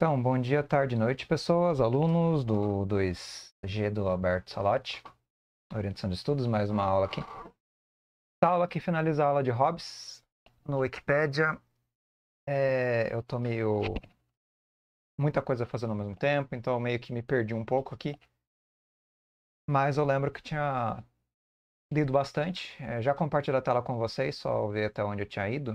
Então, bom dia, tarde e noite, pessoas, alunos do 2G do Alberto Salotti, orientação de estudos, mais uma aula aqui. Essa aula que finaliza a aula de Hobbes no Wikipedia. É, eu tô meio. muita coisa fazendo ao mesmo tempo, então meio que me perdi um pouco aqui. Mas eu lembro que tinha lido bastante. É, já compartilho a tela com vocês, só ver até onde eu tinha ido.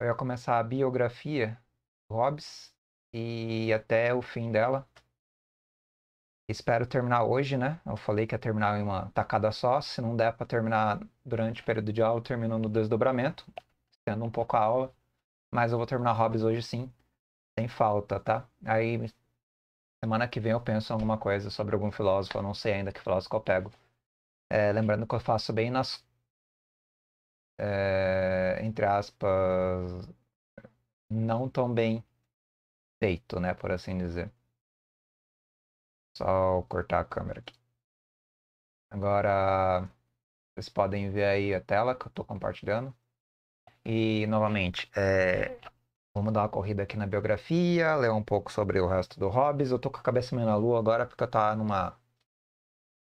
Eu ia começar a biografia Hobbs e até o fim dela. Espero terminar hoje, né? Eu falei que ia terminar em uma tacada só. Se não der para terminar durante o período de aula, eu termino no desdobramento, sendo um pouco a aula. Mas eu vou terminar Hobbs hoje sim, sem falta, tá? Aí semana que vem eu penso em alguma coisa sobre algum filósofo, eu não sei ainda que filósofo eu pego. É, lembrando que eu faço bem nas. É, entre aspas não tão bem feito, né, por assim dizer. Só cortar a câmera aqui. Agora vocês podem ver aí a tela que eu estou compartilhando. E novamente, é... vamos dar uma corrida aqui na biografia, ler um pouco sobre o resto do Hobbes. Eu tô com a cabeça meio na lua agora porque eu tá numa.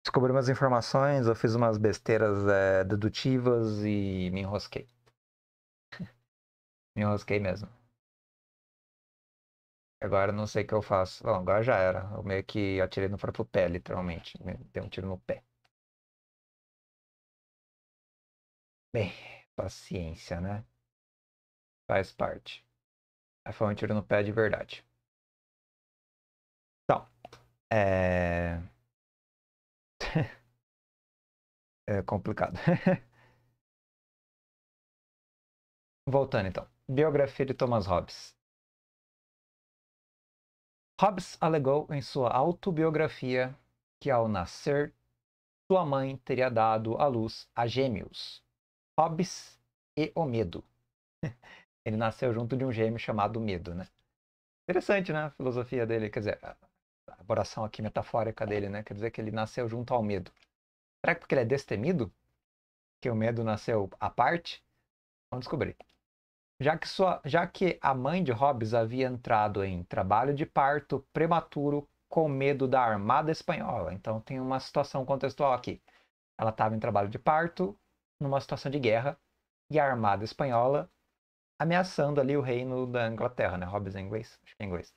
Descobri umas informações, eu fiz umas besteiras é, dedutivas e me enrosquei. me enrosquei mesmo. Agora não sei o que eu faço. Bom, agora já era. Eu meio que atirei no próprio pé, literalmente. Dei um tiro no pé. Bem, paciência, né? Faz parte. Foi um tiro no pé de verdade. Então, é. é complicado. Voltando então. Biografia de Thomas Hobbes. Hobbes alegou em sua autobiografia que, ao nascer, sua mãe teria dado à luz a gêmeos, Hobbes e o Medo. Ele nasceu junto de um gêmeo chamado Medo, né? Interessante, né? A filosofia dele, quer dizer, a elaboração aqui metafórica dele, né? Quer dizer que ele nasceu junto ao medo. Será que porque ele é destemido? Que o medo nasceu à parte? Vamos descobrir. Já que, sua, já que a mãe de Hobbes havia entrado em trabalho de parto prematuro com medo da Armada Espanhola. Então tem uma situação contextual aqui. Ela estava em trabalho de parto, numa situação de guerra, e a Armada Espanhola ameaçando ali o reino da Inglaterra, né? Hobbes é inglês? Acho que é inglês.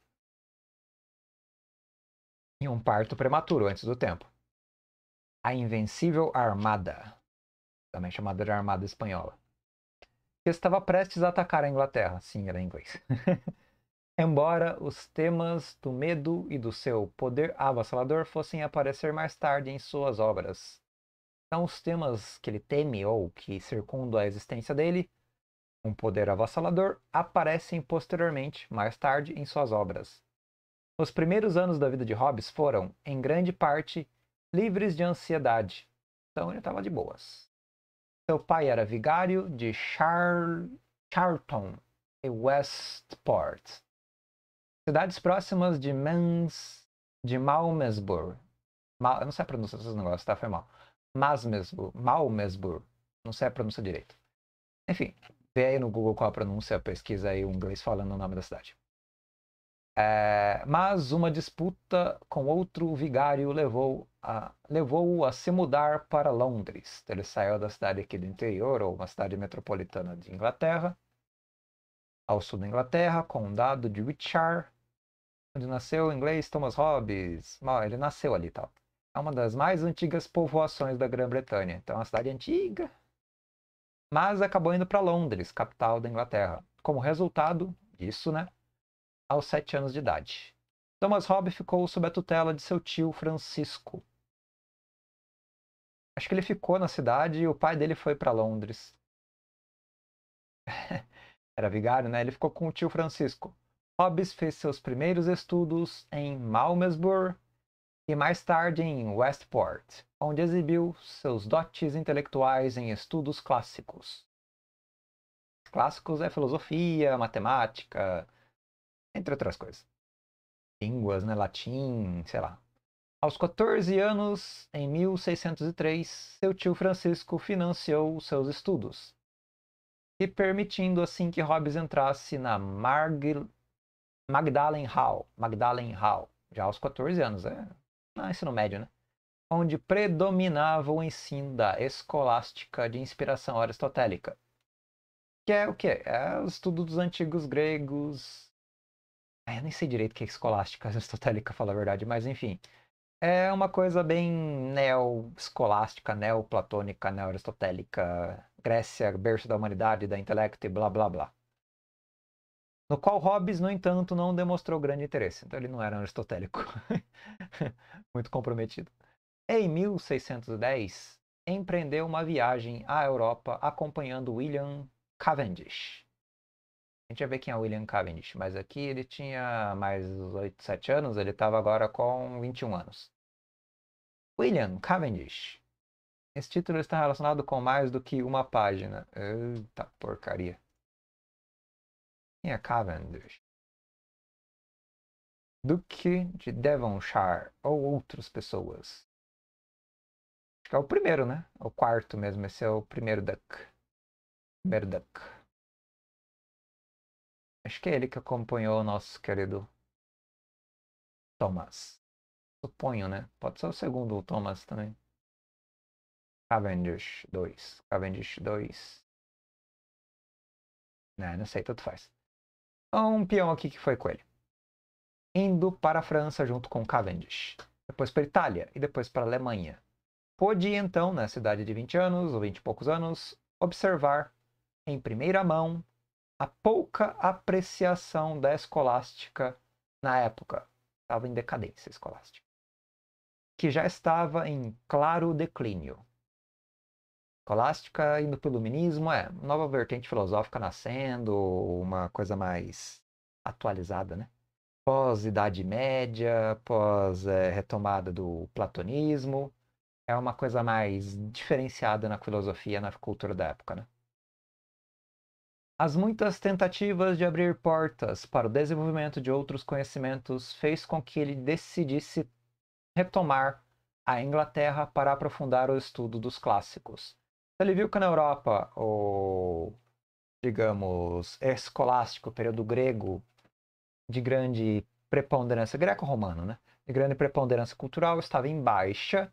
Em um parto prematuro, antes do tempo. A Invencível Armada, também chamada de Armada Espanhola estava prestes a atacar a Inglaterra. Sim, era em inglês. Embora os temas do medo e do seu poder avassalador fossem aparecer mais tarde em suas obras. Então, os temas que ele teme ou que circundam a existência dele, um poder avassalador, aparecem posteriormente, mais tarde, em suas obras. Os primeiros anos da vida de Hobbes foram, em grande parte, livres de ansiedade, então ele estava de boas. Seu pai era vigário de Char... Charlton e Westport, cidades próximas de Mans, de Malmesburg. Mal, eu não sei a pronúncia desses negócios, tá? Foi mal. Masmesburg, Não sei a pronúncia direito. Enfim, vê aí no Google qual a pronúncia, pesquisa aí o inglês falando o nome da cidade. É, mas uma disputa com outro vigário levou a, levou-o a se mudar para Londres. Ele saiu da cidade aqui do interior, ou uma cidade metropolitana de Inglaterra, ao sul da Inglaterra, condado de Wiltshire, onde nasceu o inglês Thomas Hobbes. Bom, ele nasceu ali, tal. É uma das mais antigas povoações da Grã-Bretanha, então é uma cidade antiga. Mas acabou indo para Londres, capital da Inglaterra. Como resultado disso, né? Aos sete anos de idade. Thomas Hobbes ficou sob a tutela de seu tio Francisco. Acho que ele ficou na cidade e o pai dele foi para Londres. Era vigário, né? Ele ficou com o tio Francisco. Hobbes fez seus primeiros estudos em Malmesbury e mais tarde em Westport, onde exibiu seus dotes intelectuais em estudos clássicos. Clássicos é filosofia, matemática, entre outras coisas línguas, né? Latim, sei lá. Aos 14 anos, em 1603, seu tio Francisco financiou seus estudos, e permitindo assim que Hobbes entrasse na Marg... Magdalen Hall, Magdalen Hall, já aos 14 anos, é ah, ensino médio, né? Onde predominava o ensino da escolástica de inspiração aristotélica. Que é o quê? É o estudo dos antigos gregos, ah, eu nem sei direito o que é escolástica, aristotélica, falar a verdade, mas enfim. É uma coisa bem neo-escolástica, neo-platônica, neo-aristotélica, Grécia, berço da humanidade, da intelecto e blá blá blá. No qual Hobbes, no entanto, não demonstrou grande interesse, então ele não era aristotélico. Muito comprometido. Em 1610, empreendeu uma viagem à Europa acompanhando William Cavendish, a gente vai ver quem é o William Cavendish, mas aqui ele tinha mais 8, 7 anos, ele estava agora com 21 anos. William Cavendish. Esse título está relacionado com mais do que uma página. Eita porcaria. Quem é Cavendish? Duque de Devonshire ou outras pessoas. Acho que é o primeiro, né? O quarto mesmo. Esse é o primeiro Duck. Primeiro Duck. Acho que é ele que acompanhou o nosso querido Thomas. Suponho, né? Pode ser o segundo o Thomas também. Cavendish 2. Cavendish 2. Não, não sei, tanto faz. Um peão aqui que foi com ele. Indo para a França junto com Cavendish. Depois para a Itália e depois para a Alemanha. Pôde então, na cidade de 20 anos ou 20 e poucos anos, observar em primeira mão a pouca apreciação da escolástica na época. Estava em decadência escolástica. Que já estava em claro declínio. Escolástica indo para o iluminismo, é nova vertente filosófica nascendo, uma coisa mais atualizada, né? Pós-Idade Média, pós-retomada eh, é, do platonismo. É uma coisa mais diferenciada na filosofia, na cultura da época, né? As muitas tentativas de abrir portas para o desenvolvimento de outros conhecimentos fez com que ele decidisse retomar a Inglaterra para aprofundar o estudo dos clássicos. Então, ele viu que na Europa, o, digamos, escolástico, período grego, de grande preponderância, greco-romano, né? De grande preponderância cultural, estava em baixa,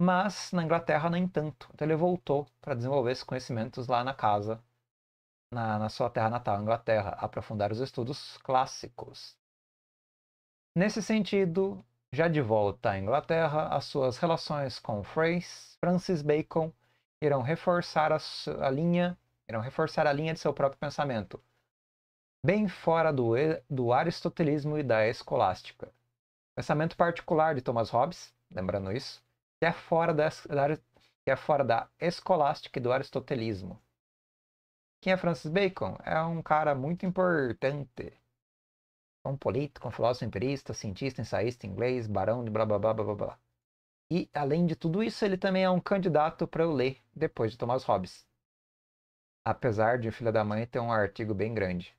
mas na Inglaterra nem tanto. Então ele voltou para desenvolver esses conhecimentos lá na casa na, na sua terra natal, Inglaterra, aprofundar os estudos clássicos. Nesse sentido, já de volta à Inglaterra, as suas relações com Francis Bacon irão reforçar a, a, linha, irão reforçar a linha de seu próprio pensamento, bem fora do, do aristotelismo e da escolástica. Pensamento particular de Thomas Hobbes, lembrando isso, que é fora da, da, que é fora da escolástica e do aristotelismo. Quem é Francis Bacon? É um cara muito importante. É um político, um filósofo empirista, cientista, ensaísta inglês, barão de blá blá blá blá blá. E, além de tudo isso, ele também é um candidato para eu ler depois de Thomas Hobbes. Apesar de Filha da Mãe ter um artigo bem grande.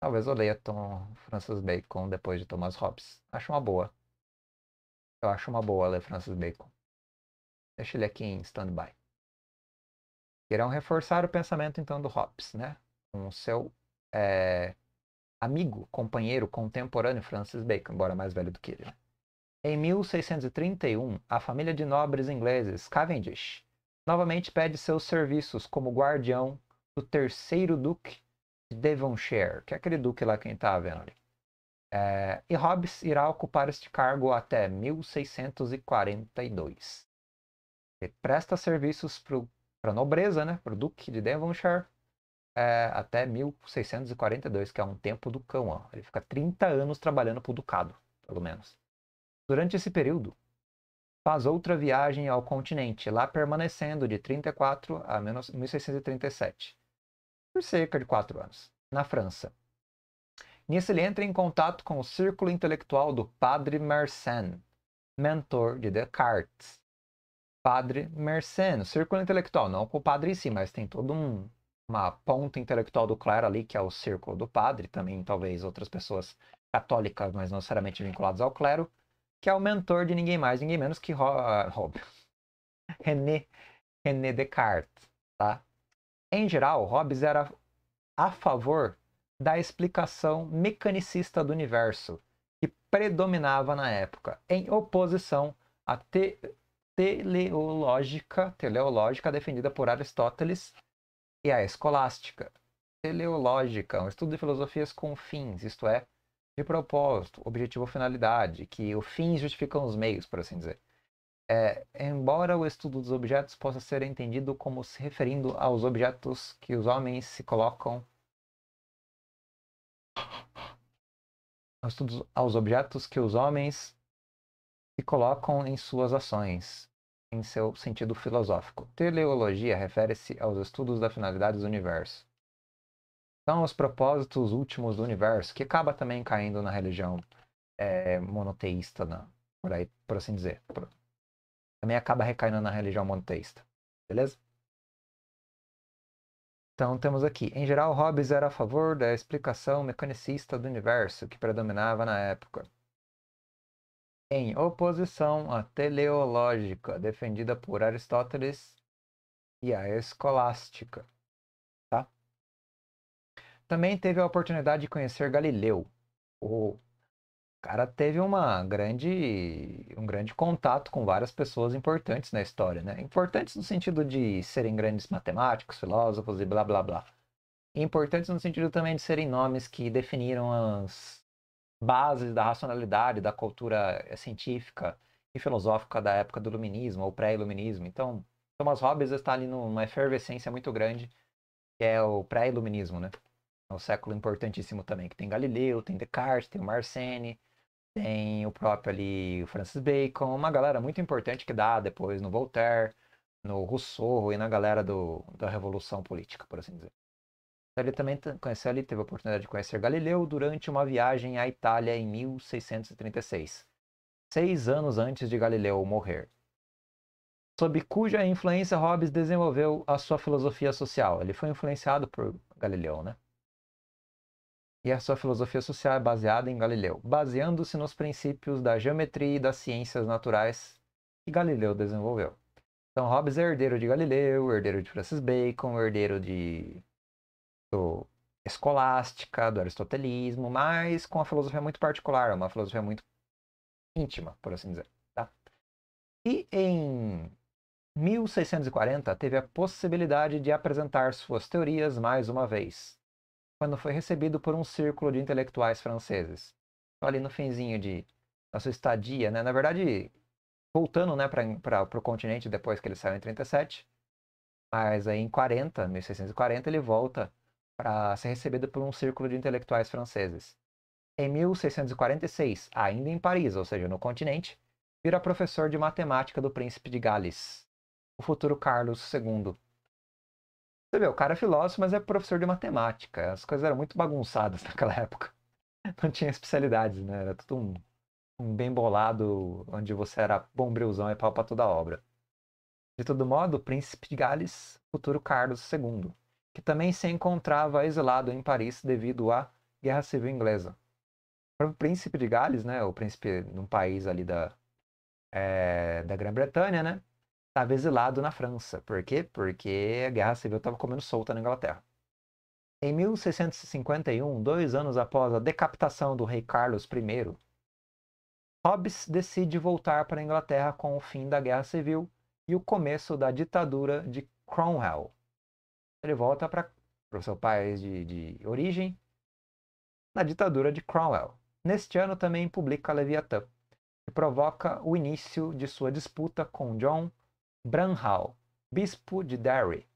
Talvez eu leia Tom Francis Bacon depois de Thomas Hobbes. Acho uma boa. Eu acho uma boa ler Francis Bacon. Deixa ele aqui em stand-by irão reforçar o pensamento então do Hobbes, né? Com o seu é, amigo, companheiro, contemporâneo Francis Bacon, embora mais velho do que ele. Né? Em 1631, a família de nobres ingleses Cavendish novamente pede seus serviços como guardião do terceiro duque de Devonshire, que é aquele duque lá quem está vendo ali. É, e Hobbes irá ocupar este cargo até 1642. Ele presta serviços para o para a nobreza, né, para o duque de Devonshire, é, até 1642, que é um tempo do cão. Ó. Ele fica 30 anos trabalhando para o ducado, pelo menos. Durante esse período, faz outra viagem ao continente, lá permanecendo de 34 a 1637, por cerca de 4 anos, na França. Nisso ele entra em contato com o círculo intelectual do padre Mersenne, mentor de Descartes, padre Mercen, círculo intelectual, não com o padre em si, mas tem todo um uma ponta intelectual do clero ali, que é o círculo do padre, também talvez outras pessoas católicas, mas não necessariamente vinculadas ao clero, que é o mentor de ninguém mais, ninguém menos que ah, Rob. René, René Descartes, tá? Em geral, Hobbes era a favor da explicação mecanicista do universo, que predominava na época, em oposição à te teleológica, teleológica definida por Aristóteles, e a escolástica. Teleológica, um estudo de filosofias com fins, isto é, de propósito, objetivo ou finalidade, que os fins justificam os meios, por assim dizer. É, embora o estudo dos objetos possa ser entendido como se referindo aos objetos que os homens se colocam aos objetos que os homens e colocam em suas ações, em seu sentido filosófico. Teleologia refere-se aos estudos da finalidade do universo. então os propósitos últimos do universo, que acaba também caindo na religião é, monoteísta, né? por, aí, por assim dizer. Também acaba recaindo na religião monoteísta. Beleza? Então temos aqui, em geral, Hobbes era a favor da explicação mecanicista do universo que predominava na época em oposição à teleológica, defendida por Aristóteles e a escolástica. Tá? Também teve a oportunidade de conhecer Galileu. O cara teve uma grande, um grande contato com várias pessoas importantes na história. Né? Importantes no sentido de serem grandes matemáticos, filósofos e blá blá blá. Importantes no sentido também de serem nomes que definiram as bases da racionalidade, da cultura eh, científica e filosófica da época do iluminismo ou pré-iluminismo. Então, Thomas Hobbes está ali numa efervescência muito grande, que é o pré-iluminismo, né? É um século importantíssimo também, que tem Galileu, tem Descartes, tem o Marcene, tem o próprio ali Francis Bacon, uma galera muito importante que dá depois no Voltaire, no Rousseau e na galera do, da Revolução Política, por assim dizer ele também teve a oportunidade de conhecer Galileu durante uma viagem à Itália em 1636, seis anos antes de Galileu morrer. Sob cuja influência Hobbes desenvolveu a sua filosofia social. Ele foi influenciado por Galileu, né? E a sua filosofia social é baseada em Galileu, baseando-se nos princípios da geometria e das ciências naturais que Galileu desenvolveu. Então, Hobbes é herdeiro de Galileu, herdeiro de Francis Bacon, herdeiro de escolástica, do aristotelismo, mas com a filosofia muito particular, uma filosofia muito íntima, por assim dizer. Tá? E em 1640 teve a possibilidade de apresentar suas teorias mais uma vez, quando foi recebido por um círculo de intelectuais franceses. Então, ali no finzinho de da sua estadia, né? na verdade, voltando né, para o continente depois que ele saiu em 37, mas aí em 40, 1640, ele volta para ser recebido por um círculo de intelectuais franceses. Em 1646, ainda em Paris, ou seja, no continente, vira professor de matemática do príncipe de Gales, o futuro Carlos II. Você vê, o cara é filósofo, mas é professor de matemática. As coisas eram muito bagunçadas naquela época. Não tinha especialidades, né? Era tudo um, um bem bolado, onde você era bombreuzão e pau pra toda obra. De todo modo, o príncipe de Gales, futuro Carlos II que também se encontrava exilado em Paris devido à Guerra Civil Inglesa. O próprio príncipe de Gales, né, o príncipe de um país ali da, é, da Grã-Bretanha, né, estava exilado na França. Por quê? Porque a Guerra Civil estava comendo solta na Inglaterra. Em 1651, dois anos após a decapitação do rei Carlos I, Hobbes decide voltar para a Inglaterra com o fim da Guerra Civil e o começo da ditadura de Cromwell ele volta para o seu país de, de origem, na ditadura de Cromwell. Neste ano também publica Leviatã, que provoca o início de sua disputa com John Branhall, bispo de Derry,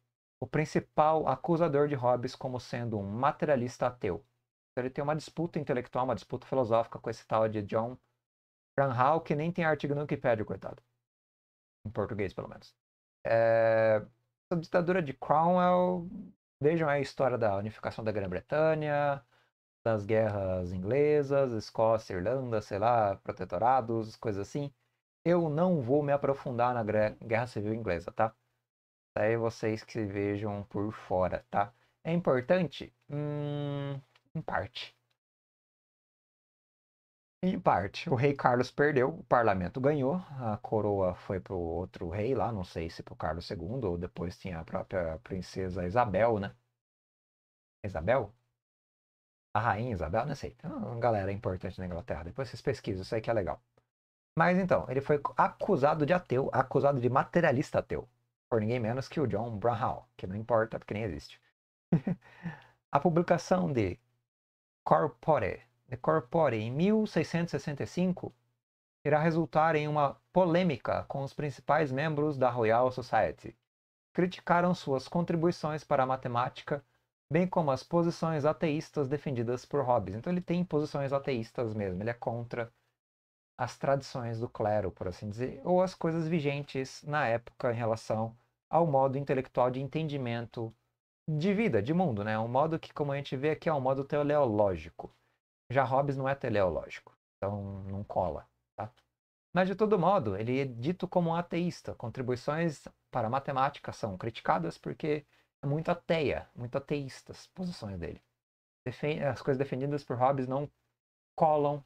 o principal acusador de Hobbes como sendo um materialista ateu. Então, ele tem uma disputa intelectual, uma disputa filosófica com esse tal de John Branhall, que nem tem artigo no Wikipedia, coitado. Em português, pelo menos. É a ditadura de Cromwell, vejam a história da unificação da Grã-Bretanha, das guerras inglesas, Escócia, Irlanda, sei lá, protetorados, coisas assim. Eu não vou me aprofundar na Guerra Civil Inglesa, tá? Daí vocês que se vejam por fora, tá? É importante? Hum, em parte. Em parte. O rei Carlos perdeu, o parlamento ganhou, a coroa foi para o outro rei lá, não sei se para o Carlos II, ou depois tinha a própria princesa Isabel, né? Isabel? A rainha Isabel, não sei. Então, galera importante na Inglaterra, depois vocês pesquisam, isso aí que é legal. Mas então, ele foi acusado de ateu, acusado de materialista ateu, por ninguém menos que o John Brown, que não importa porque nem existe. a publicação de Corpore Corpore em 1665 irá resultar em uma polêmica com os principais membros da Royal Society. Criticaram suas contribuições para a matemática, bem como as posições ateístas defendidas por Hobbes. Então ele tem posições ateístas mesmo, ele é contra as tradições do clero, por assim dizer, ou as coisas vigentes na época em relação ao modo intelectual de entendimento de vida, de mundo, né? Um modo que, como a gente vê aqui, é um modo teleológico. Já Hobbes não é teleológico, então não cola. Tá? Mas, de todo modo, ele é dito como um ateísta. Contribuições para a matemática são criticadas porque é muito ateia, muito ateísta as posições dele. as coisas defendidas por Hobbes não colam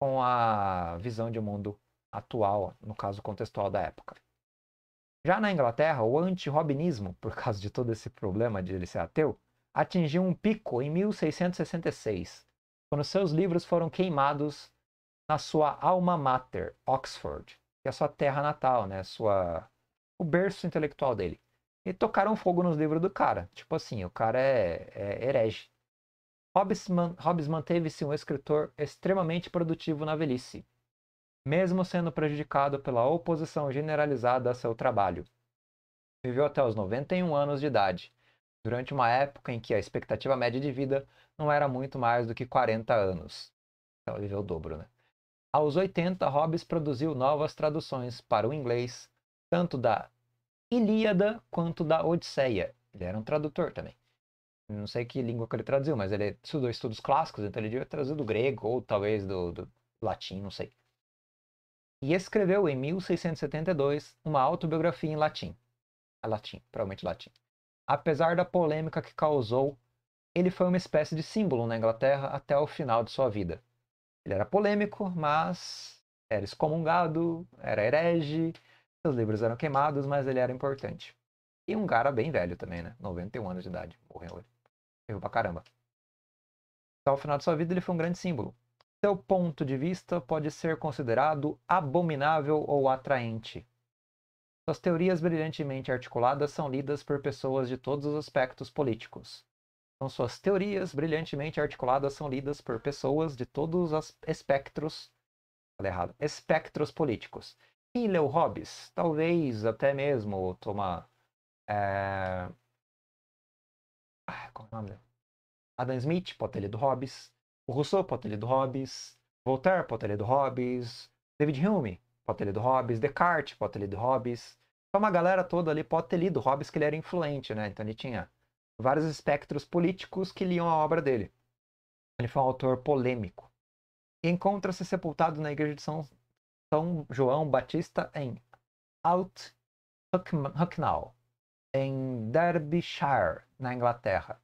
com a visão de mundo atual, no caso contextual da época. Já na Inglaterra, o anti-robinismo, por causa de todo esse problema de ele ser ateu, atingiu um pico em 1666, quando seus livros foram queimados na sua alma mater, Oxford, que é a sua terra natal, né? Sua... O berço intelectual dele. E tocaram fogo nos livros do cara. Tipo assim, o cara é, é herege. Hobbes, man... Hobbes manteve-se um escritor extremamente produtivo na velhice, mesmo sendo prejudicado pela oposição generalizada a seu trabalho. Viveu até os 91 anos de idade, durante uma época em que a expectativa média de vida não era muito mais do que 40 anos. Ela viveu o dobro, né? Aos 80, Hobbes produziu novas traduções para o inglês, tanto da Ilíada quanto da Odisseia. Ele era um tradutor também. Não sei que língua que ele traduziu, mas ele estudou estudos clássicos, então ele devia traduzir do grego ou talvez do, do latim, não sei. E escreveu em 1672 uma autobiografia em latim. A latim, provavelmente latim. Apesar da polêmica que causou ele foi uma espécie de símbolo na Inglaterra até o final de sua vida. Ele era polêmico, mas era excomungado, era herege, seus livros eram queimados, mas ele era importante. E um cara bem velho também, né? 91 anos de idade, morreu ele. Morreu pra caramba. Até o então, final de sua vida ele foi um grande símbolo. Seu ponto de vista pode ser considerado abominável ou atraente. Suas teorias brilhantemente articuladas são lidas por pessoas de todos os aspectos políticos. Então, suas teorias brilhantemente articuladas são lidas por pessoas de todos os espectros. Falei errado. Espectros políticos. E Leo Hobbes, talvez até mesmo tomar. É... Ah, qual é o nome dele? Adam Smith pode ter lido Hobbes. O Rousseau pode ter lido Hobbes. Voltaire pode ter lido Hobbes. David Hume pode ter lido Hobbes. Descartes pode ter lido Hobbes. Então, uma galera toda ali pode ter lido Hobbes, que ele era influente, né? Então, ele tinha vários espectros políticos que liam a obra dele. Ele foi um autor polêmico. Encontra-se sepultado na igreja de São, São João Batista em Alt Hucknall, em Derbyshire, na Inglaterra.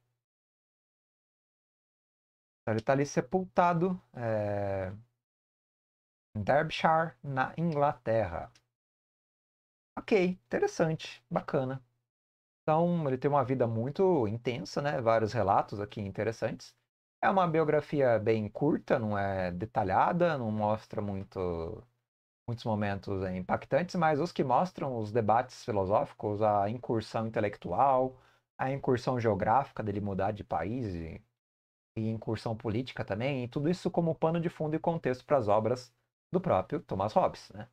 Então, ele está ali sepultado é... em Derbyshire, na Inglaterra. Ok, interessante, bacana. Então, ele tem uma vida muito intensa, né? Vários relatos aqui interessantes. É uma biografia bem curta, não é detalhada, não mostra muito, muitos momentos é, impactantes, mas os que mostram os debates filosóficos, a incursão intelectual, a incursão geográfica dele mudar de país e, e incursão política também, e tudo isso como pano de fundo e contexto para as obras do próprio Thomas Hobbes, né?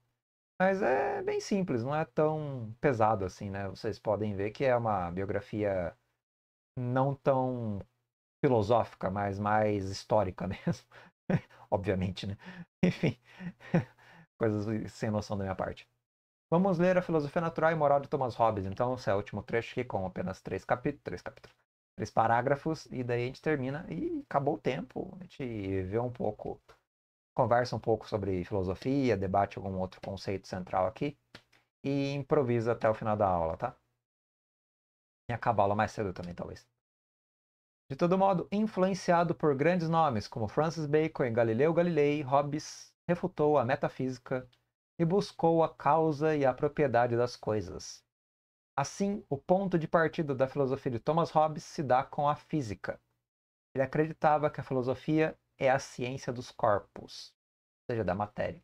Mas é bem simples, não é tão pesado assim, né? Vocês podem ver que é uma biografia não tão filosófica, mas mais histórica mesmo. Obviamente, né? Enfim, coisas sem noção da minha parte. Vamos ler a filosofia natural e moral de Thomas Hobbes. Então, esse é o último trecho aqui com apenas três capítulos, três capítulos, três parágrafos, e daí a gente termina e acabou o tempo. A gente vê um pouco conversa um pouco sobre filosofia, debate algum outro conceito central aqui e improvisa até o final da aula, tá? E acaba a aula mais cedo também, talvez. De todo modo, influenciado por grandes nomes como Francis Bacon, Galileu Galilei, Hobbes, refutou a metafísica e buscou a causa e a propriedade das coisas. Assim, o ponto de partida da filosofia de Thomas Hobbes se dá com a física. Ele acreditava que a filosofia é a ciência dos corpos, ou seja, da matéria.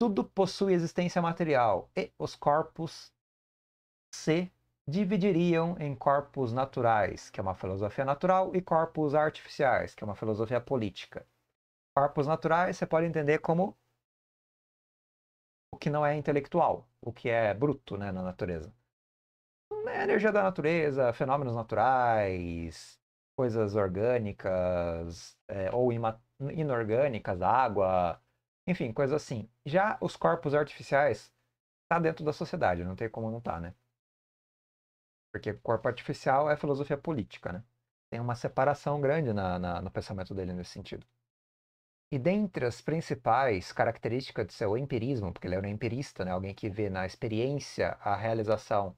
Tudo possui existência material e os corpos se dividiriam em corpos naturais, que é uma filosofia natural, e corpos artificiais, que é uma filosofia política. Corpos naturais você pode entender como o que não é intelectual, o que é bruto né, na natureza. É energia da natureza, fenômenos naturais, coisas orgânicas é, ou inorgânicas, água, enfim, coisas assim. Já os corpos artificiais tá dentro da sociedade, não tem como não tá, né? Porque corpo artificial é filosofia política, né? Tem uma separação grande na, na, no pensamento dele nesse sentido. E dentre as principais características de seu empirismo, porque ele era é um empirista, né? alguém que vê na experiência a realização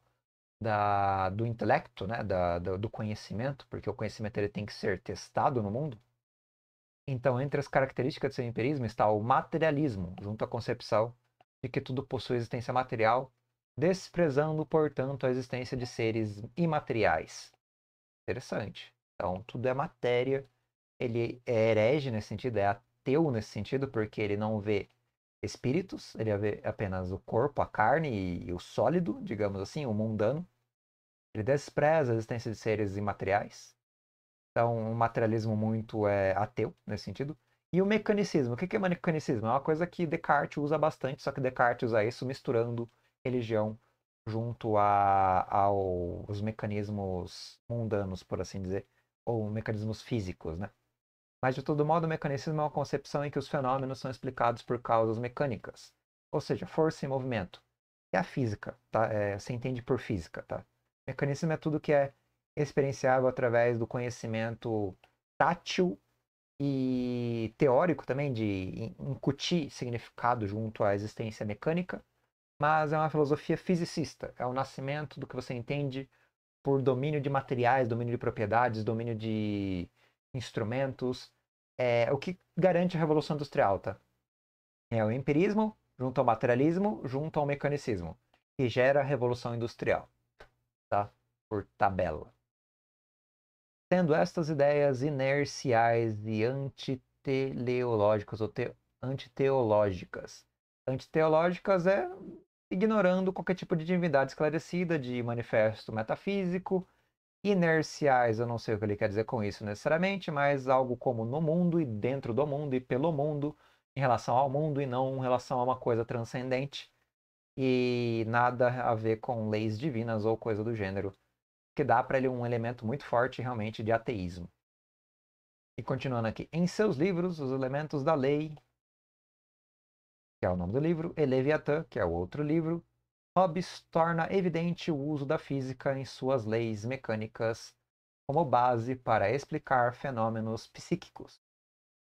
da, do intelecto, né? da, do, do conhecimento, porque o conhecimento ele tem que ser testado no mundo. Então, entre as características do seu empirismo está o materialismo, junto à concepção de que tudo possui existência material, desprezando, portanto, a existência de seres imateriais. Interessante. Então, tudo é matéria. Ele é herege nesse sentido, é ateu nesse sentido, porque ele não vê espíritos, ele ia é ver apenas o corpo, a carne e o sólido, digamos assim, o mundano. Ele despreza a existência de seres imateriais. Então, um materialismo muito é, ateu nesse sentido. E o mecanicismo. O que é mecanicismo? É uma coisa que Descartes usa bastante, só que Descartes usa isso misturando religião junto a, aos mecanismos mundanos, por assim dizer, ou mecanismos físicos, né? Mas, de todo modo, o mecanicismo é uma concepção em que os fenômenos são explicados por causas mecânicas, ou seja, força e movimento. E a física, tá? É, se entende por física, tá? Mecanicismo é tudo que é experienciável através do conhecimento tátil e teórico também, de incutir significado junto à existência mecânica, mas é uma filosofia fisicista, é o nascimento do que você entende por domínio de materiais, domínio de propriedades, domínio de instrumentos, é o que garante a Revolução Industrial, tá? É o empirismo junto ao materialismo junto ao mecanicismo, que gera a Revolução Industrial, tá? Por tabela. Tendo estas ideias inerciais e antiteleológicas ou te... antiteológicas. Antiteológicas é ignorando qualquer tipo de divindade esclarecida, de manifesto metafísico, inerciais. Eu não sei o que ele quer dizer com isso necessariamente, mas algo como no mundo e dentro do mundo e pelo mundo, em relação ao mundo e não em relação a uma coisa transcendente. E nada a ver com leis divinas ou coisa do gênero, que dá para ele um elemento muito forte realmente de ateísmo. E continuando aqui, em seus livros, Os Elementos da Lei, que é o nome do livro, e que é o outro livro, Hobbes torna evidente o uso da física em suas leis mecânicas como base para explicar fenômenos psíquicos.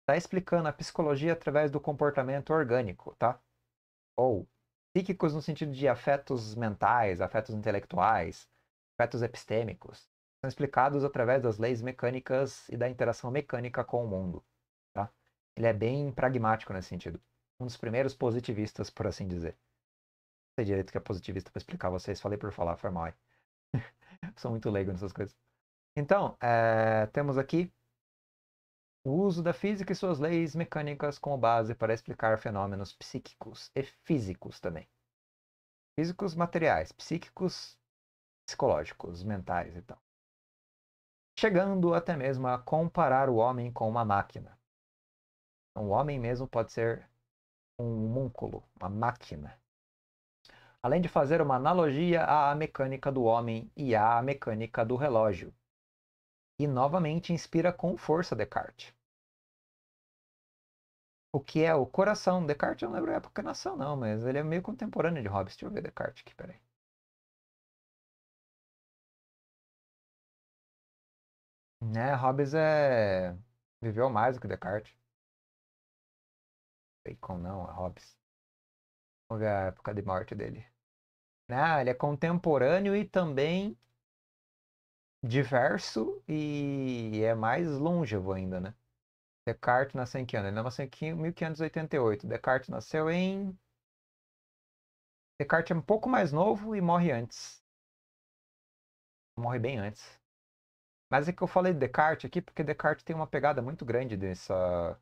Está explicando a psicologia através do comportamento orgânico, tá? Ou psíquicos no sentido de afetos mentais, afetos intelectuais, afetos epistêmicos. São explicados através das leis mecânicas e da interação mecânica com o mundo. Tá? Ele é bem pragmático nesse sentido. Um dos primeiros positivistas, por assim dizer sei direito que é positivista para explicar a vocês, falei por falar, foi mal. Sou muito leigo nessas coisas. Então, é, temos aqui o uso da física e suas leis mecânicas como base para explicar fenômenos psíquicos e físicos também. Físicos materiais, psíquicos psicológicos, mentais então. Chegando até mesmo a comparar o homem com uma máquina. Um então, homem mesmo pode ser um múnculo, uma máquina além de fazer uma analogia à mecânica do homem e à mecânica do relógio. E novamente inspira com força Descartes. O que é o coração? Descartes eu não lembro a época que nasceu, não, mas ele é meio contemporâneo de Hobbes. Deixa eu ver Descartes aqui, peraí. Né, Hobbes é. viveu mais do que Descartes. Bacon não, é Hobbes. Vamos ver a época de morte dele. Né? Ele é contemporâneo e também diverso e é mais longevo ainda, né? Descartes nasceu em que ano? Ele nasceu em 1588. Descartes nasceu em. Descartes é um pouco mais novo e morre antes. Morre bem antes. Mas é que eu falei de Descartes aqui porque Descartes tem uma pegada muito grande dessa,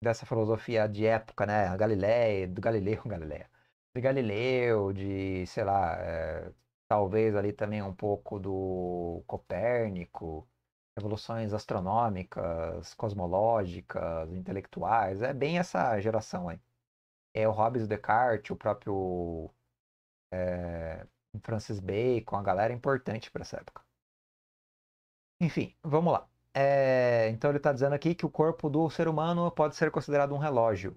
dessa filosofia de época, né? Galileia, do Galileu, Galileia de Galileu, de, sei lá, é, talvez ali também um pouco do Copérnico, revoluções astronômicas, cosmológicas, intelectuais, é bem essa geração aí. É o Hobbes, o Descartes, o próprio é, Francis Bacon, a galera é importante para essa época. Enfim, vamos lá. É, então ele está dizendo aqui que o corpo do ser humano pode ser considerado um relógio.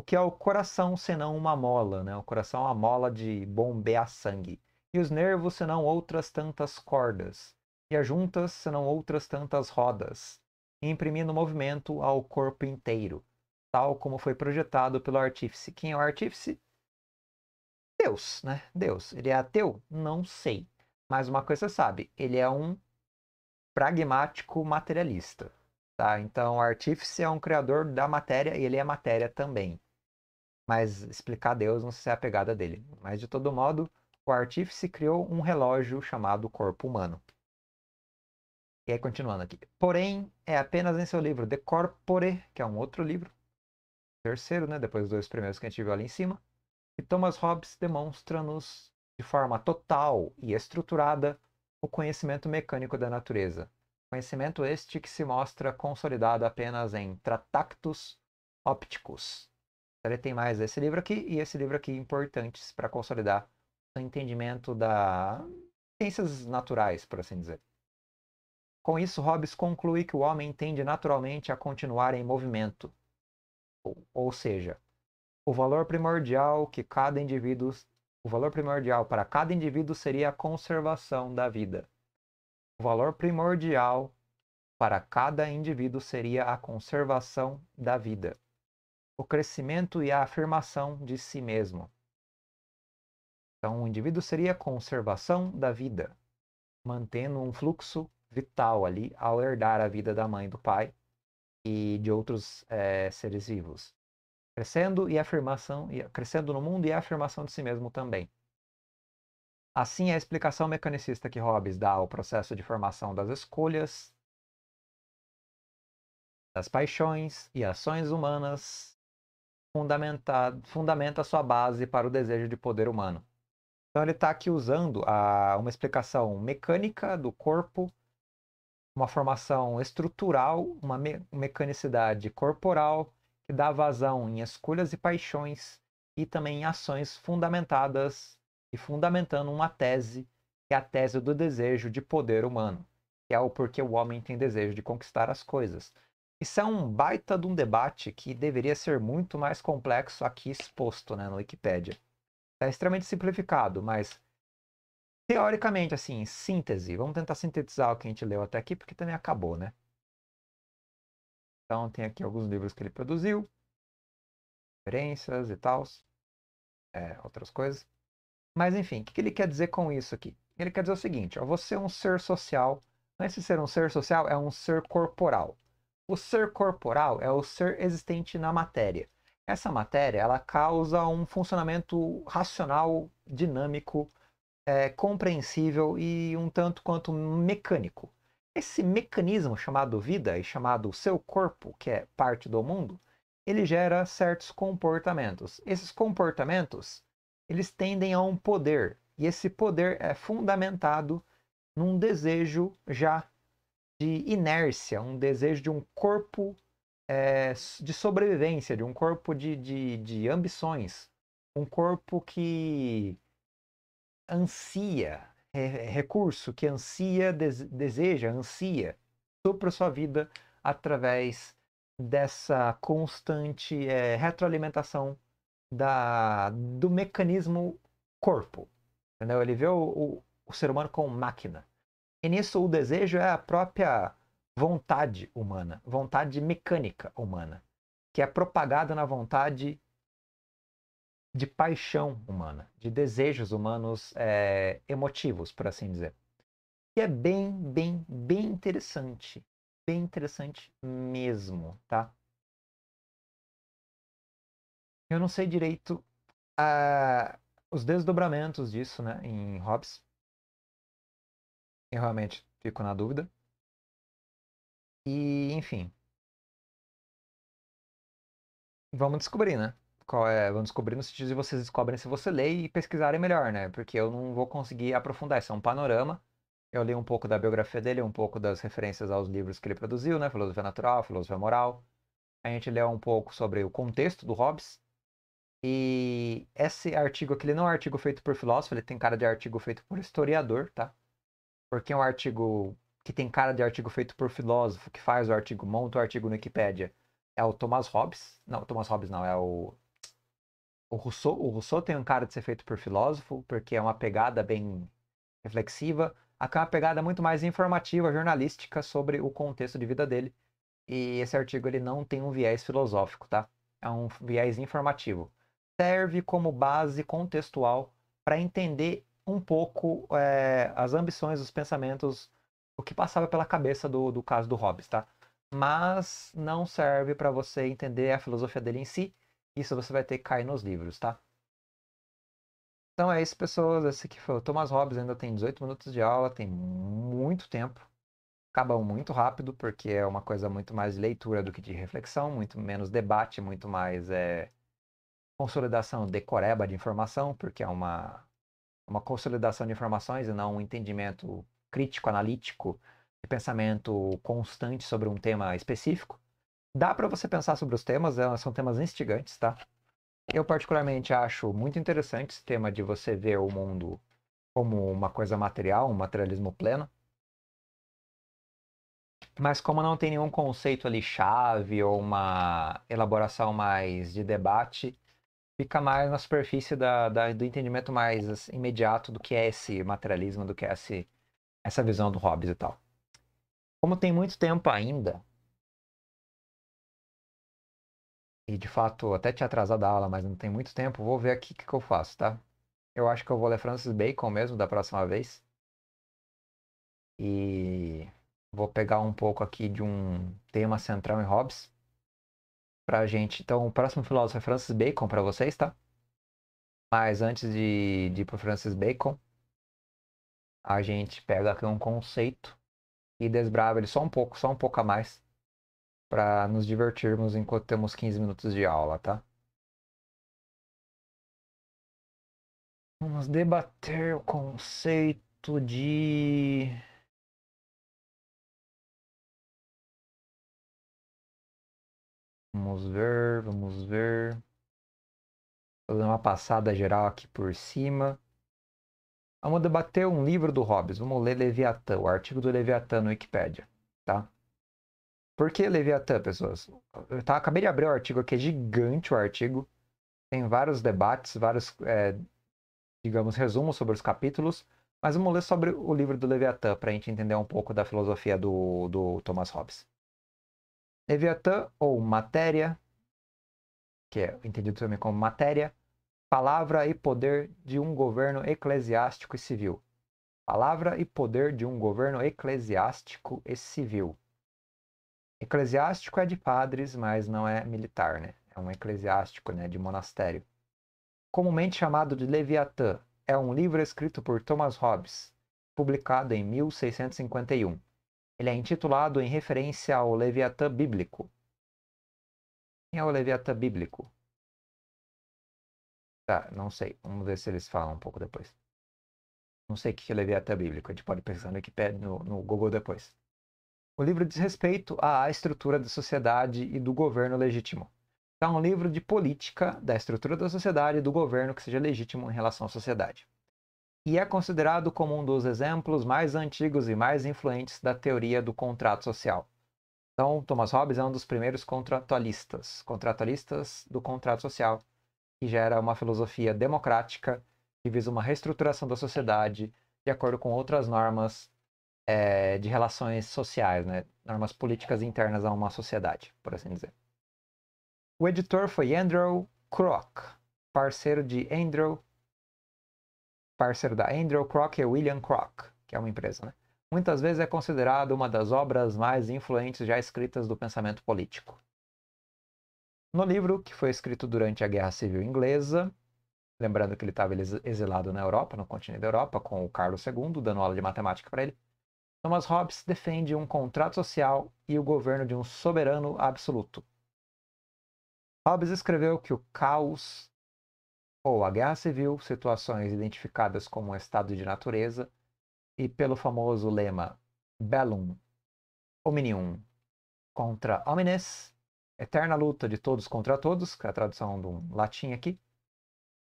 O que é o coração senão uma mola, né? O coração é uma mola de bombear sangue. E os nervos senão outras tantas cordas. E as juntas senão outras tantas rodas. E imprimindo movimento ao corpo inteiro, tal como foi projetado pelo artífice. Quem é o artífice? Deus, né? Deus. Ele é ateu? Não sei. Mas uma coisa você sabe, ele é um pragmático materialista. Tá? Então, o artífice é um criador da matéria e ele é matéria também mas explicar Deus não se é a pegada dele. Mas de todo modo, o artífice criou um relógio chamado corpo humano. E aí, continuando aqui. Porém, é apenas em seu livro De Corpore, que é um outro livro, terceiro, né, depois dos dois primeiros que a gente viu ali em cima, que Thomas Hobbes demonstra-nos de forma total e estruturada o conhecimento mecânico da natureza. Conhecimento este que se mostra consolidado apenas em Tractatus Opticus, ele tem mais esse livro aqui e esse livro aqui importantes para consolidar o entendimento das ciências naturais, por assim dizer. Com isso, Hobbes conclui que o homem tende naturalmente a continuar em movimento. Ou, ou seja, o valor primordial que cada indivíduo o valor primordial para cada indivíduo seria a conservação da vida. O valor primordial para cada indivíduo seria a conservação da vida o crescimento e a afirmação de si mesmo. Então, o indivíduo seria a conservação da vida, mantendo um fluxo vital ali ao herdar a vida da mãe, do pai e de outros é, seres vivos. Crescendo e afirmação, e, crescendo no mundo e a afirmação de si mesmo também. Assim, é a explicação mecanicista que Hobbes dá ao processo de formação das escolhas, das paixões e ações humanas fundamenta fundamenta sua base para o desejo de poder humano. Então ele está aqui usando a, uma explicação mecânica do corpo, uma formação estrutural, uma me mecanicidade corporal que dá vazão em escolhas e paixões e também em ações fundamentadas e fundamentando uma tese, que é a tese do desejo de poder humano, que é o porquê o homem tem desejo de conquistar as coisas. Isso é um baita de um debate que deveria ser muito mais complexo aqui exposto né, no Wikipedia. É extremamente simplificado, mas teoricamente, assim, síntese. Vamos tentar sintetizar o que a gente leu até aqui, porque também acabou, né? Então tem aqui alguns livros que ele produziu, referências e tal, é, outras coisas. Mas enfim, o que ele quer dizer com isso aqui? Ele quer dizer o seguinte: ó, você é um ser social. Mas é esse ser um ser social é um ser corporal. O ser corporal é o ser existente na matéria. Essa matéria ela causa um funcionamento racional, dinâmico, é, compreensível e um tanto quanto mecânico. Esse mecanismo chamado vida e chamado seu corpo, que é parte do mundo, ele gera certos comportamentos. Esses comportamentos, eles tendem a um poder, e esse poder é fundamentado num desejo já de inércia, um desejo de um corpo é, de sobrevivência, de um corpo de, de, de ambições, um corpo que ansia é, recurso, que ansia, des, deseja, ansia para sua vida através dessa constante é, retroalimentação da, do mecanismo corpo. Entendeu? Ele vê o, o, o ser humano como máquina. E nisso o desejo é a própria vontade humana, vontade mecânica humana, que é propagada na vontade de paixão humana, de desejos humanos é, emotivos, por assim dizer. E é bem, bem, bem interessante. Bem interessante mesmo, tá? Eu não sei direito uh, os desdobramentos disso, né, em Hobbes. Eu realmente fico na dúvida. E, enfim. Vamos descobrir, né? Qual é, vamos descobrir no sentido de vocês descobrem se você lê e pesquisarem melhor, né? Porque eu não vou conseguir aprofundar. Isso é um panorama. Eu li um pouco da biografia dele, um pouco das referências aos livros que ele produziu, né? Filosofia Natural, Filosofia Moral. A gente leu um pouco sobre o contexto do Hobbes. E esse artigo aqui, ele não é um artigo feito por filósofo, ele tem cara de artigo feito por historiador, tá? Porque um artigo que tem cara de artigo feito por filósofo, que faz o artigo, monta o artigo no Wikipedia, é o Thomas Hobbes. Não, Thomas Hobbes não, é o. O Rousseau, o Rousseau tem um cara de ser feito por filósofo, porque é uma pegada bem reflexiva. Aqui é uma pegada muito mais informativa, jornalística, sobre o contexto de vida dele. E esse artigo ele não tem um viés filosófico, tá? É um viés informativo. Serve como base contextual para entender um pouco é, as ambições, os pensamentos, o que passava pela cabeça do, do caso do Hobbes, tá? Mas não serve para você entender a filosofia dele em si. Isso você vai ter que cair nos livros, tá? Então é isso, pessoas. Esse aqui foi o Thomas Hobbes. Ainda tem 18 minutos de aula, tem muito tempo. Acabam muito rápido, porque é uma coisa muito mais leitura do que de reflexão, muito menos debate, muito mais é, consolidação decoreba de informação, porque é uma uma consolidação de informações e não um entendimento crítico, analítico, de pensamento constante sobre um tema específico. Dá para você pensar sobre os temas, é, são temas instigantes, tá? Eu particularmente acho muito interessante esse tema de você ver o mundo como uma coisa material, um materialismo pleno. Mas como não tem nenhum conceito ali chave ou uma elaboração mais de debate, fica mais na superfície da, da, do entendimento mais assim, imediato do que é esse materialismo, do que é esse, essa visão do Hobbes e tal. Como tem muito tempo ainda, e de fato até te atrasar da aula, mas não tem muito tempo, vou ver aqui o que, que eu faço, tá? Eu acho que eu vou ler Francis Bacon mesmo da próxima vez. E vou pegar um pouco aqui de um tema central em Hobbes pra gente. Então, o próximo filósofo é Francis Bacon para vocês, tá? Mas antes de, de ir pro Francis Bacon, a gente pega aqui um conceito e desbrava ele só um pouco, só um pouco a mais, para nos divertirmos enquanto temos 15 minutos de aula, tá? Vamos debater o conceito de Vamos ver, vamos ver. Vou dar uma passada geral aqui por cima. Vamos debater um livro do Hobbes. Vamos ler Leviatã, o artigo do Leviatã no Wikipedia, tá? Por que Leviatã, pessoas? Eu tá, acabei de abrir o artigo aqui, é gigante o artigo. Tem vários debates, vários, é, digamos, resumos sobre os capítulos. Mas vamos ler sobre o livro do Leviatã para a gente entender um pouco da filosofia do, do Thomas Hobbes. Leviatã, ou matéria, que é entendido também como matéria, palavra e poder de um governo eclesiástico e civil. Palavra e poder de um governo eclesiástico e civil. Eclesiástico é de padres, mas não é militar, né? É um eclesiástico, né? De monastério. Comumente chamado de Leviatã, é um livro escrito por Thomas Hobbes, publicado em 1651. Ele é intitulado em referência ao Leviatã bíblico. Quem é o Leviatã bíblico? Tá, não sei. Vamos ver se eles falam um pouco depois. Não sei o que é Leviatã bíblico. A gente pode pesquisar no Wikipedia, no, no Google depois. O livro diz respeito à estrutura da sociedade e do governo legítimo. Então, é um livro de política da estrutura da sociedade e do governo que seja legítimo em relação à sociedade e é considerado como um dos exemplos mais antigos e mais influentes da teoria do contrato social. Então, Thomas Hobbes é um dos primeiros contratualistas, contratualistas do contrato social, que gera uma filosofia democrática que visa uma reestruturação da sociedade de acordo com outras normas é, de relações sociais, né? normas políticas internas a uma sociedade, por assim dizer. O editor foi Andrew Crook, parceiro de Andrew parceiro da Andrew Kroc e William Kroc, que é uma empresa, né? Muitas vezes é considerado uma das obras mais influentes já escritas do pensamento político. No livro, que foi escrito durante a Guerra Civil Inglesa, lembrando que ele estava exilado na Europa, no continente da Europa, com o Carlos II, dando aula de matemática para ele, Thomas Hobbes defende um contrato social e o governo de um soberano absoluto. Hobbes escreveu que o caos ou a guerra civil, situações identificadas como estado de natureza, e pelo famoso lema Bellum Omnium contra Omnes, eterna luta de todos contra todos, que é a tradução de um latim aqui,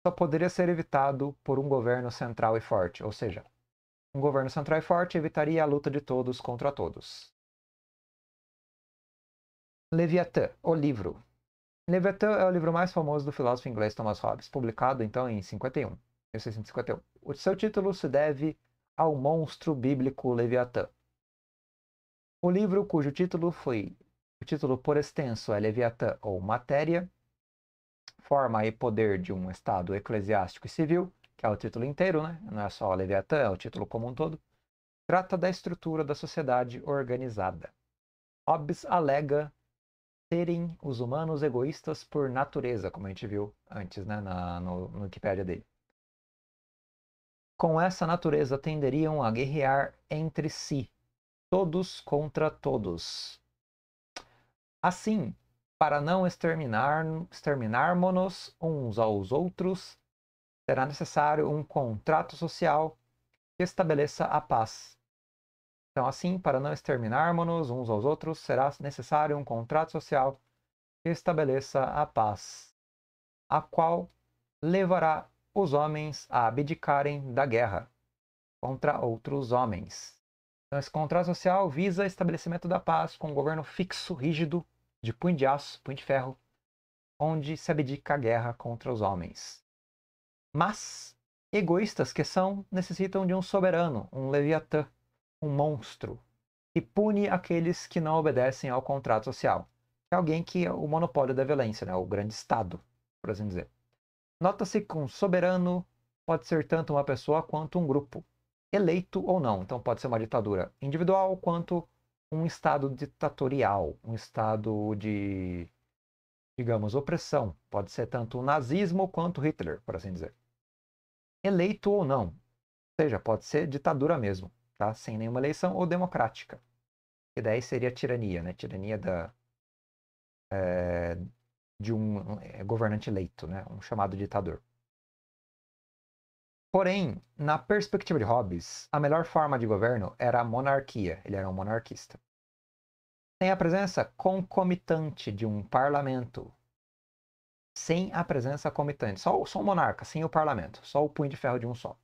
só poderia ser evitado por um governo central e forte, ou seja, um governo central e forte evitaria a luta de todos contra todos. Leviatã, o livro, Leviatã é o livro mais famoso do filósofo inglês Thomas Hobbes, publicado então em 51, 1651. O seu título se deve ao monstro bíblico Leviatã. O livro cujo título foi o título por extenso é Leviatã ou Matéria, forma e poder de um estado eclesiástico e civil, que é o título inteiro, né? Não é só Leviatã, é o título como um todo. Trata da estrutura da sociedade organizada. Hobbes alega serem os humanos egoístas por natureza, como a gente viu antes né, na, no, no Wikipédia dele. Com essa natureza tenderiam a guerrear entre si, todos contra todos. Assim, para não exterminar, exterminarmos uns aos outros, será necessário um contrato social que estabeleça a paz então, assim, para não exterminarmos uns aos outros, será necessário um contrato social que estabeleça a paz, a qual levará os homens a abdicarem da guerra contra outros homens. Então, esse contrato social visa estabelecimento da paz com um governo fixo, rígido, de punho de aço, punho de ferro, onde se abdica a guerra contra os homens. Mas egoístas que são necessitam de um soberano, um leviatã, um monstro que pune aqueles que não obedecem ao contrato social. É alguém que é o monopólio da violência, né? o grande Estado, por assim dizer. Nota-se que um soberano pode ser tanto uma pessoa quanto um grupo, eleito ou não. Então pode ser uma ditadura individual quanto um Estado ditatorial, um Estado de, digamos, opressão. Pode ser tanto o nazismo quanto Hitler, por assim dizer. Eleito ou não. Ou seja, pode ser ditadura mesmo tá? sem nenhuma eleição, ou democrática, que daí seria tirania, né? tirania da, é, de um eh, governante eleito, né? um chamado ditador. Porém, na perspectiva de Hobbes, a melhor forma de governo era a monarquia, ele era um monarquista. Sem a presença concomitante de um parlamento. Sem a presença comitante. Só, só um monarca, sem o parlamento. Só o punho de ferro de um só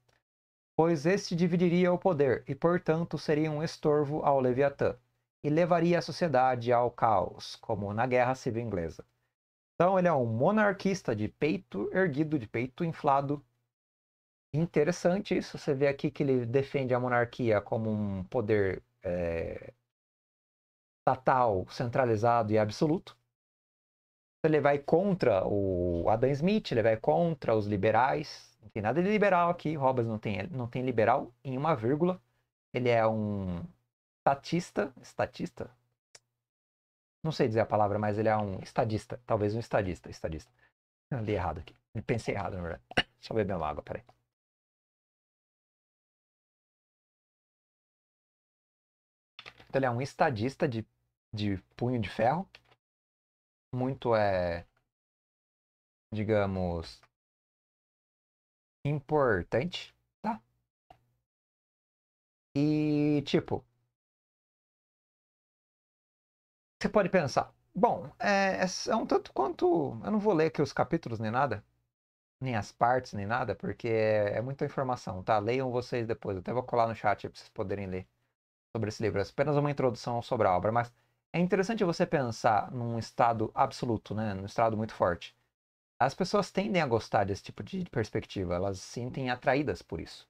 pois este dividiria o poder e, portanto, seria um estorvo ao Leviatã e levaria a sociedade ao caos, como na Guerra Civil Inglesa. Então, ele é um monarquista de peito erguido, de peito inflado. Interessante isso. Você vê aqui que ele defende a monarquia como um poder é, estatal, centralizado e absoluto. Ele vai contra o Adam Smith, ele vai contra os liberais, não tem nada de liberal aqui. Robas não tem, não tem liberal em uma vírgula. Ele é um estatista. Estatista? Não sei dizer a palavra, mas ele é um estadista. Talvez um estadista. Estadista. Eu li errado aqui. Eu pensei errado, na verdade. Deixa eu beber uma água, peraí. Então, ele é um estadista de, de punho de ferro. Muito é. Digamos importante, tá? E, tipo. Você pode pensar, bom, é, é, é um tanto quanto. Eu não vou ler aqui os capítulos nem nada, nem as partes, nem nada, porque é, é muita informação, tá? Leiam vocês depois, eu até vou colar no chat pra vocês poderem ler sobre esse livro. É apenas uma introdução sobre a obra, mas é interessante você pensar num estado absoluto, né? Num estado muito forte as pessoas tendem a gostar desse tipo de perspectiva, elas se sentem atraídas por isso.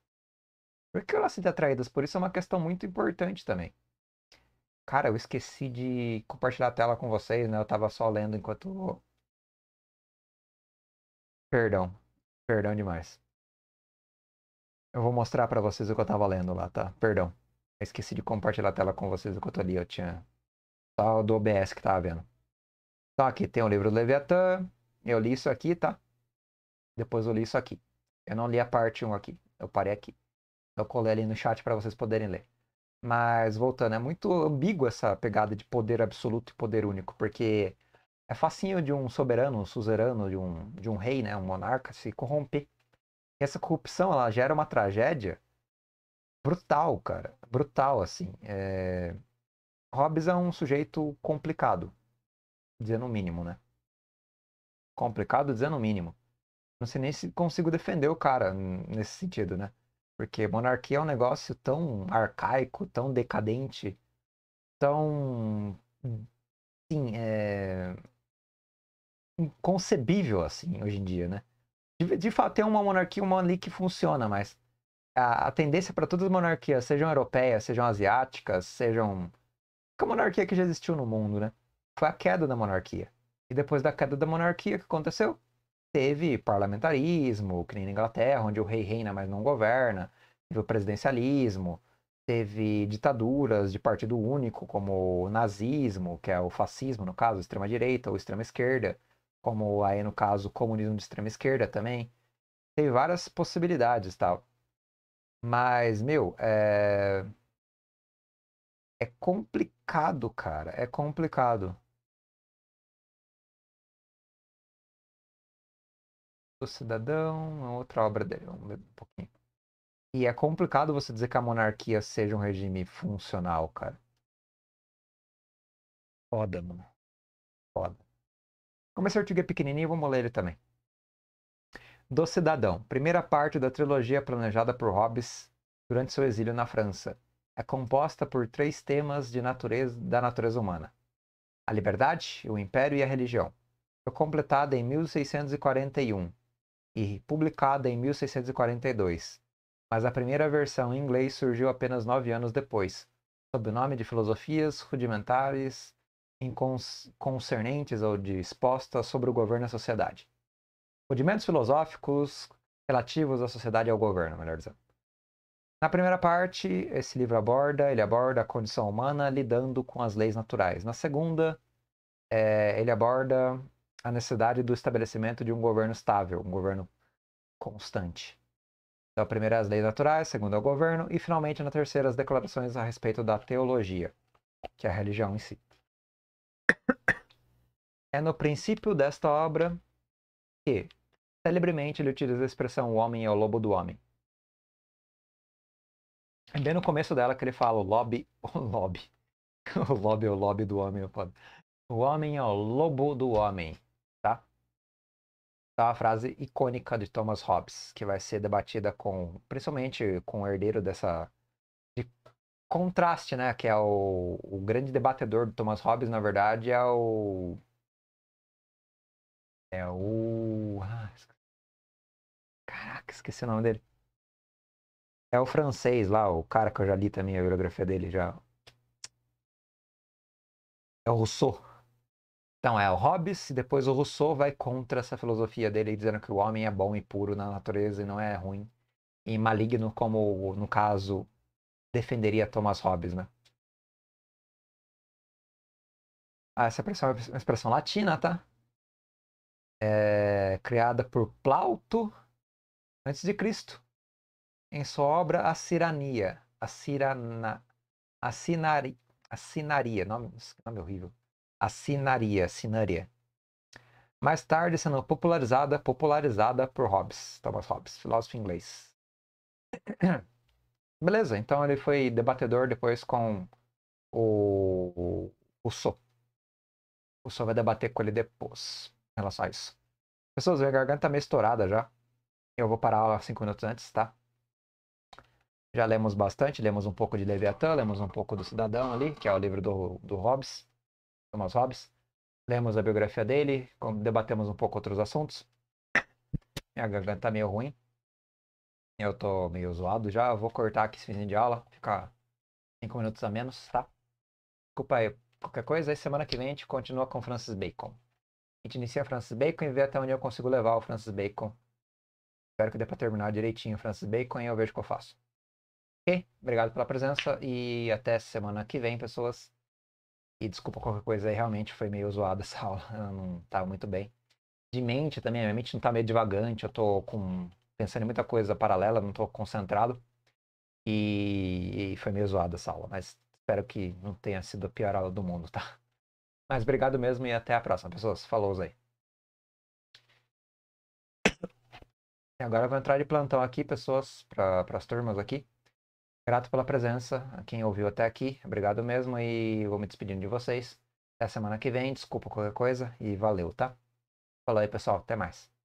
Por que elas se sentem atraídas por isso é uma questão muito importante também. Cara, eu esqueci de compartilhar a tela com vocês, né? Eu tava só lendo enquanto. Perdão. Perdão demais. Eu vou mostrar para vocês o que eu tava lendo lá, tá? Perdão. Eu esqueci de compartilhar a tela com vocês enquanto ali eu tinha. Só do OBS que tava vendo. Então aqui tem o livro do Leviatã, eu li isso aqui, tá? Depois eu li isso aqui. Eu não li a parte 1 aqui. Eu parei aqui. Eu colei ali no chat para vocês poderem ler. Mas voltando, é muito ambígua essa pegada de poder absoluto e poder único, porque é facinho de um soberano, um suzerano, de um, de um rei, né, um monarca se corromper. E essa corrupção, ela gera uma tragédia brutal, cara. Brutal, assim. É... Hobbes é um sujeito complicado, dizendo o mínimo, né? complicado dizer no mínimo. Não sei nem se consigo defender o cara nesse sentido, né? Porque monarquia é um negócio tão arcaico, tão decadente, tão. Sim, é. inconcebível, assim, hoje em dia, né? De, de fato, tem uma monarquia, uma ali que funciona, mas a, a tendência para todas as monarquias, sejam europeias, sejam asiáticas, sejam. Que monarquia que já existiu no mundo, né? Foi a queda da monarquia. E depois da queda da monarquia, o que aconteceu? Teve parlamentarismo, que nem na Inglaterra, onde o rei reina, mas não governa. Teve o presidencialismo, teve ditaduras de partido único, como o nazismo, que é o fascismo, no caso, extrema-direita ou extrema-esquerda, como aí, no caso, o comunismo de extrema-esquerda também. Teve várias possibilidades tal. Mas, meu, é... É complicado, cara. É complicado. do Cidadão, é outra obra dele, vamos ler um pouquinho. E é complicado você dizer que a monarquia seja um regime funcional, cara. Foda, mano. Foda. Como esse artigo é pequenininho, vamos ler ele também. Do Cidadão, primeira parte da trilogia planejada por Hobbes durante seu exílio na França. É composta por três temas de natureza, da natureza humana: a liberdade, o império e a religião. Foi completada em 1641 e publicada em 1642, mas a primeira versão em inglês surgiu apenas nove anos depois, sob o nome de Filosofias Rudimentares Concernentes ou Dispostas sobre o Governo e a Sociedade. Rudimentos filosóficos relativos à sociedade e ao governo, melhor dizendo. Na primeira parte, esse livro aborda, ele aborda a condição humana lidando com as leis naturais. Na segunda, é, ele aborda a necessidade do estabelecimento de um governo estável, um governo constante. Então, a primeira é as leis naturais, a segunda é o governo, e finalmente, na terceira, as declarações a respeito da teologia, que é a religião em si. É no princípio desta obra que, celebremente, ele utiliza a expressão o homem é o lobo do homem. É bem no começo dela que ele fala o lobby, o lobby. O lobby é o lobby do homem, O homem é o lobo do homem tá a frase icônica de Thomas Hobbes, que vai ser debatida com, principalmente com o herdeiro dessa de contraste, né, que é o, o grande debatedor de Thomas Hobbes, na verdade, é o é o ah, Caraca, esqueci o nome dele. É o francês lá, o cara que eu já li também a biografia dele já. É o Rousseau. Então é o Hobbes e depois o Rousseau vai contra essa filosofia dele, dizendo que o homem é bom e puro na natureza e não é ruim e maligno, como no caso defenderia Thomas Hobbes, né? Ah, essa expressão é uma expressão latina, tá? É, criada por Plauto antes de Cristo, em sua obra A Cirania, a Cirana, a Sinari, a Sinaria, nome, nome horrível assinaria, assinaria. Mais tarde sendo popularizada, popularizada por Hobbes, Thomas Hobbes, filósofo inglês. Beleza, então ele foi debatedor depois com o Rousseau. O Rousseau vai debater com ele depois, em relação a isso. Pessoas, minha garganta tá meio estourada já. Eu vou parar 5 minutos antes, tá? Já lemos bastante, lemos um pouco de Leviatã, lemos um pouco do Cidadão ali, que é o livro do, do Hobbes. Thomas Hobbes. Lemos a biografia dele, debatemos um pouco outros assuntos. Minha garganta tá meio ruim. Eu tô meio zoado já. Vou cortar aqui esse fim de aula. Ficar 5 minutos a menos, tá? Desculpa aí qualquer coisa. Aí semana que vem a gente continua com Francis Bacon. A gente inicia Francis Bacon e vê até onde eu consigo levar o Francis Bacon. Espero que dê pra terminar direitinho o Francis Bacon e eu vejo o que eu faço. Ok? Obrigado pela presença e até semana que vem, pessoas. E desculpa qualquer coisa aí, realmente foi meio zoada essa aula, eu não tava tá muito bem. De mente também, minha mente não tá meio divagante, eu tô com, pensando em muita coisa paralela, não tô concentrado. E, e foi meio zoada essa aula, mas espero que não tenha sido a pior aula do mundo, tá? Mas obrigado mesmo e até a próxima, pessoas. Falou aí. E agora eu vou entrar de plantão aqui, pessoas, para as turmas aqui. Grato pela presença, a quem ouviu até aqui, obrigado mesmo e vou me despedindo de vocês. Até semana que vem, desculpa qualquer coisa e valeu, tá? Falou aí, pessoal, até mais.